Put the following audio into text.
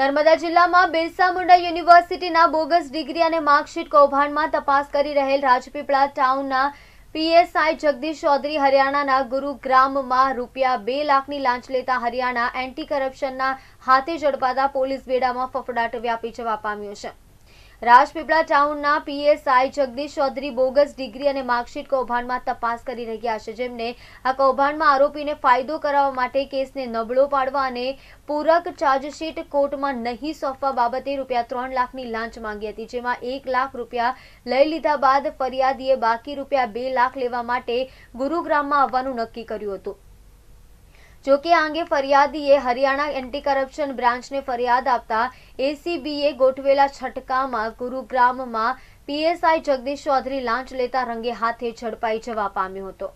નર્મદા જિલ્લામાં બિરસા મુંડા યુનિવર્સિટીના bogus degree અને માર્કશીટ કૌભાંડમાં તપાસ કરી રહેલ રાજપીપળા ટાઉનના પીએસઆઈ જગદીશ ચૌધરી હરિયાણાના ગુરુગ્રામમાં રૂપિયા બે લાખની લાંચ લેતા હરિયાણા એન્ટી કરપ્શનના હાથે ઝડપાતા પોલીસ બેડામાં ફફડાટ વ્યાપી જવા પામ્યો છે રાજપીપળા ટાઉનના PSI Jagdish Chaudhary bogus degree અને માર્કશીટ કૌભાંડમાં તપાસ કરી રહ્યા છે જેમને આ કૌભાંડમાં આરોપીને ફાયદો કરાવવા માટે કેસને નબળો પાડવા અને પૂરક ચાર્જશીટ કોર્ટમાં નહીં સોંપવા બાબતે રૂપિયા ત્રણ લાખની લાંચ માંગી હતી જેમાં એક લાખ રૂપિયા લઈ લીધા બાદ ફરિયાદીએ બાકી રૂપિયા બે લાખ લેવા માટે ગુરુગ્રામમાં આવવાનું નક્કી કર્યું હતું જો કે આ અંગે ફરિયાદીએ હરિયાણા એન્ટી કરપ્શન બ્રાન્ચને ફરિયાદ આપતા એસીબીએ ગોઠવેલા છટકામાં ગુરુગ્રામમાં પીએસઆઈ જગદીશ ચૌધરી લાંચ લેતા રંગે હાથે ઝડપાઈ જવા પામ્યો હતો